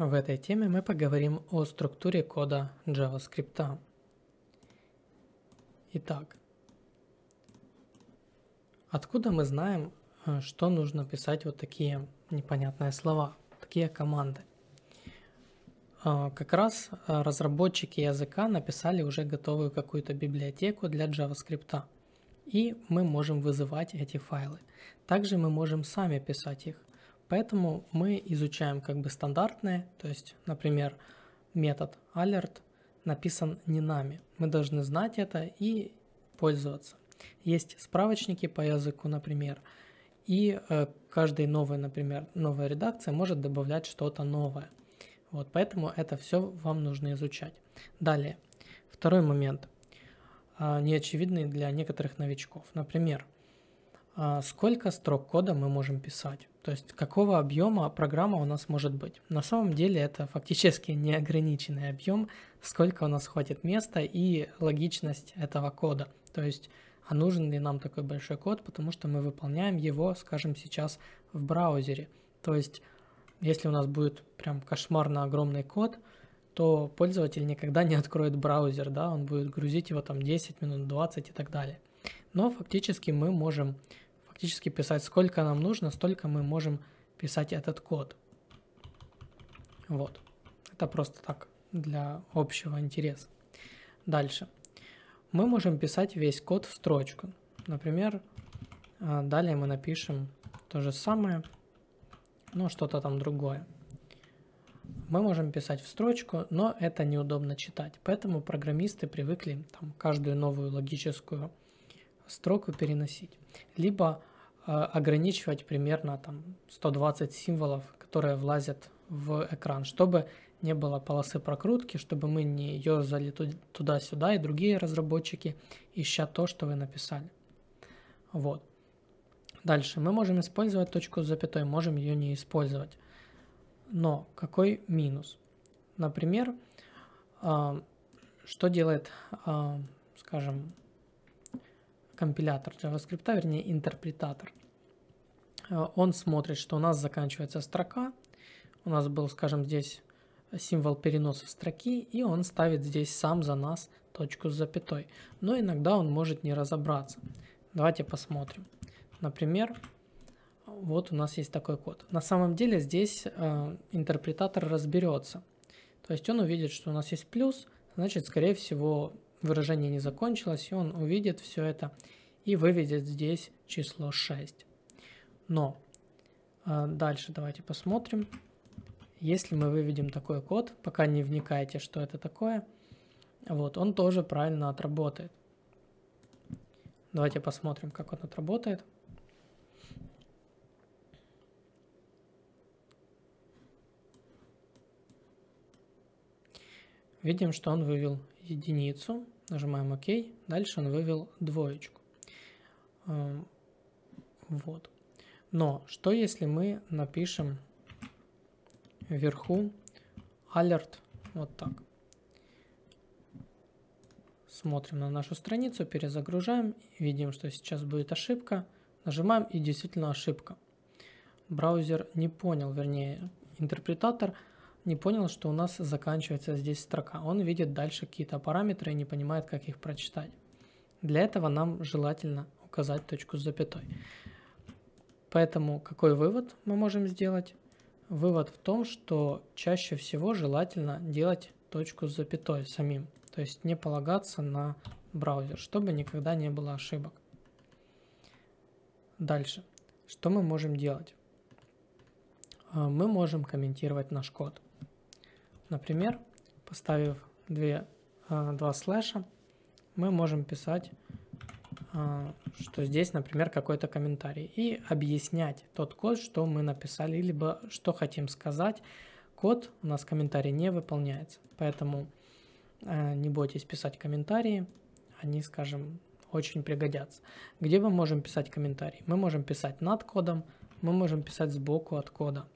В этой теме мы поговорим о структуре кода JavaScript. Итак, откуда мы знаем, э, что нужно писать вот такие непонятные слова, такие команды? Э, как раз э, разработчики языка написали уже готовую какую-то библиотеку для JavaScript, и мы можем вызывать эти файлы. Также мы можем сами писать их. Поэтому мы изучаем как бы стандартные, то есть, например, метод alert написан не нами. Мы должны знать это и пользоваться. Есть справочники по языку, например, и э, каждый новый, например, новая редакция может добавлять что-то новое. Вот, поэтому это все вам нужно изучать. Далее, второй момент, э, неочевидный для некоторых новичков. Например, э, сколько строк кода мы можем писать? То есть какого объема программа у нас может быть? На самом деле это фактически неограниченный объем, сколько у нас хватит места и логичность этого кода. То есть а нужен ли нам такой большой код, потому что мы выполняем его, скажем, сейчас в браузере. То есть если у нас будет прям кошмарно огромный код, то пользователь никогда не откроет браузер, да, он будет грузить его там 10 минут, 20 и так далее. Но фактически мы можем фактически писать сколько нам нужно, столько мы можем писать этот код. Вот. Это просто так для общего интереса. Дальше. Мы можем писать весь код в строчку. Например, э, далее мы напишем то же самое, но что-то там другое. Мы можем писать в строчку, но это неудобно читать. Поэтому программисты привыкли там, каждую новую логическую строку переносить. Либо Э, ограничивать примерно там 120 символов, которые влазят в экран, чтобы не было полосы прокрутки, чтобы мы не ерзали туда-сюда и другие разработчики, ища то, что вы написали. Вот. Дальше мы можем использовать точку с запятой, можем ее не использовать. Но какой минус? Например, э, что делает, э, скажем, компилятор JavaScript, вернее интерпретатор, э, он смотрит, что у нас заканчивается строка, у нас был, скажем, здесь символ переноса строки, и он ставит здесь сам за нас точку с запятой. Но иногда он может не разобраться. Давайте посмотрим. Например, вот у нас есть такой код. На самом деле здесь э, интерпретатор разберется. То есть он увидит, что у нас есть плюс, значит, скорее всего, выражение не закончилось, и он увидит все это и выведет здесь число 6. Но э, дальше давайте посмотрим. Если мы выведем такой код, пока не вникайте, что это такое, вот, он тоже правильно отработает. Давайте посмотрим, как он отработает. работает. Видим, что он вывел единицу, нажимаем ОК, дальше он вывел двоечку. Эм, вот. Но что если мы напишем вверху alert вот так? Смотрим на нашу страницу, перезагружаем, видим, что сейчас будет ошибка, нажимаем и действительно ошибка. Браузер не понял, вернее интерпретатор – не понял, что у нас заканчивается здесь строка. Он видит дальше какие-то параметры и не понимает, как их прочитать. Для этого нам желательно указать точку с запятой. Поэтому какой вывод мы можем сделать? Вывод в том, что чаще всего желательно делать точку с запятой самим. То есть не полагаться на браузер, чтобы никогда не было ошибок. Дальше. Что мы можем делать? А, мы можем комментировать наш код. Например, поставив две, а, два слэша, мы можем писать, а, что здесь, например, какой-то комментарий. И объяснять тот код, что мы написали, либо что хотим сказать. Код у нас комментарий не выполняется, поэтому а, не бойтесь писать комментарии, они, скажем, очень пригодятся. Где мы можем писать комментарии? Мы можем писать над кодом, мы можем писать сбоку от кода.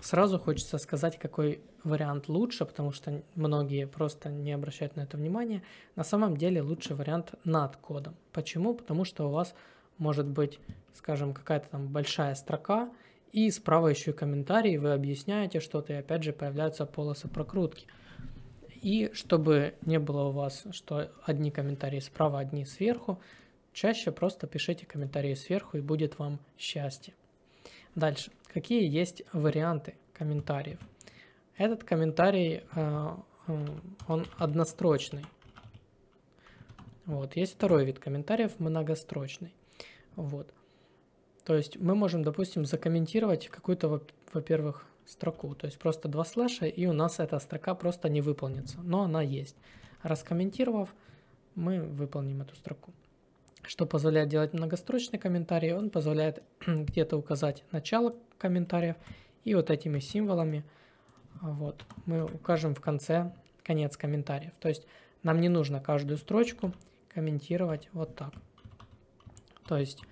Сразу хочется сказать, какой вариант лучше, потому что многие просто не обращают на это внимания. На самом деле лучший вариант над кодом. Почему? Потому что у вас может быть, скажем, какая-то там большая строка, и справа еще и комментарии, вы объясняете что-то, и опять же появляются полосы прокрутки. И чтобы не было у вас, что одни комментарии справа, одни сверху, чаще просто пишите комментарии сверху, и будет вам счастье. Дальше. Какие есть варианты комментариев? Этот комментарий, э, э, он однострочный. Вот. Есть второй вид комментариев, многострочный. Вот. То есть мы можем, допустим, закомментировать какую-то, во-первых, строку. То есть просто два слэша, и у нас эта строка просто не выполнится. Но она есть. Раскомментировав, мы выполним эту строку что позволяет делать многострочные комментарии, Он позволяет где-то указать начало комментариев и вот этими символами а, вот, мы укажем в конце конец комментариев. То есть нам не нужно каждую строчку комментировать вот так. То есть,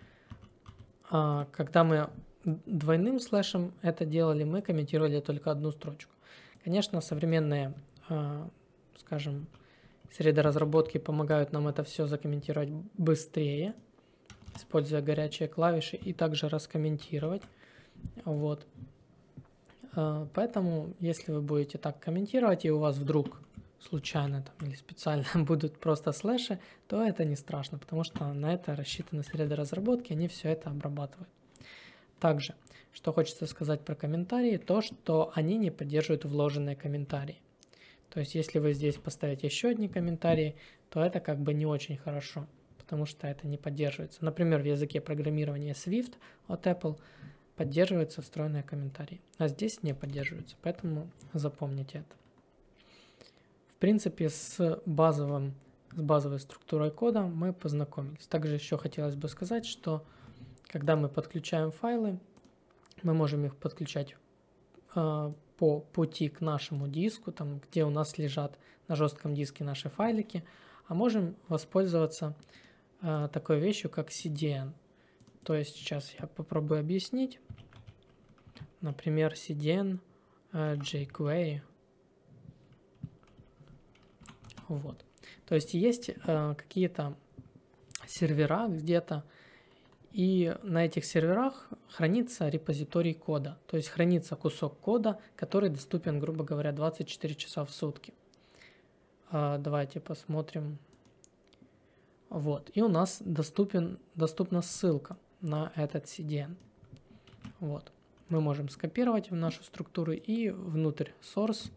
а, когда мы двойным слэшем это делали, мы комментировали только одну строчку. Конечно, современные, а, скажем, Среды разработки помогают нам это все закомментировать быстрее, используя горячие клавиши и также раскомментировать. Вот. А, поэтому, если вы будете так комментировать, и у вас вдруг случайно там, или специально будут просто слэши, то это не страшно, потому что на это рассчитаны среды разработки, они все это обрабатывают. Также, что хочется сказать про комментарии, то, что они не поддерживают вложенные комментарии. То есть если вы здесь поставите еще одни комментарии, то это как бы не очень хорошо, потому что это не поддерживается. Например, в языке программирования Swift от Apple поддерживаются встроенные комментарии, а здесь не поддерживаются, поэтому запомните это. В принципе, с, базовым, с базовой структурой кода мы познакомились. Также еще хотелось бы сказать, что когда мы подключаем файлы, мы можем их подключать а, по пути к нашему диску, там, где у нас лежат на жестком диске наши файлики, а можем воспользоваться э, такой вещью, как CDN. То есть сейчас я попробую объяснить. Например, CDN э, jQuery. Вот. То есть есть э, какие-то сервера где-то, и на этих серверах хранится репозиторий кода, то есть хранится кусок кода, который доступен, грубо говоря, 24 часа в сутки. А, давайте посмотрим. Вот, и у нас доступен, доступна ссылка на этот CDN. Вот, мы можем скопировать в нашу структуру и внутрь source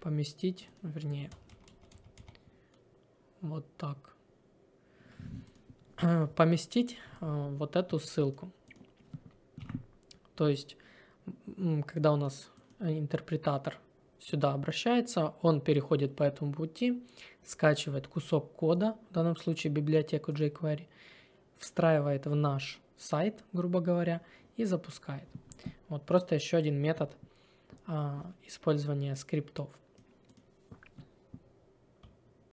поместить, вернее, вот так. поместить э, вот эту ссылку. То есть, когда у нас интерпретатор сюда обращается, он переходит по этому пути, скачивает кусок кода, в данном случае библиотеку jQuery, встраивает в наш сайт, грубо говоря, и запускает. Вот просто еще один метод а, использования скриптов.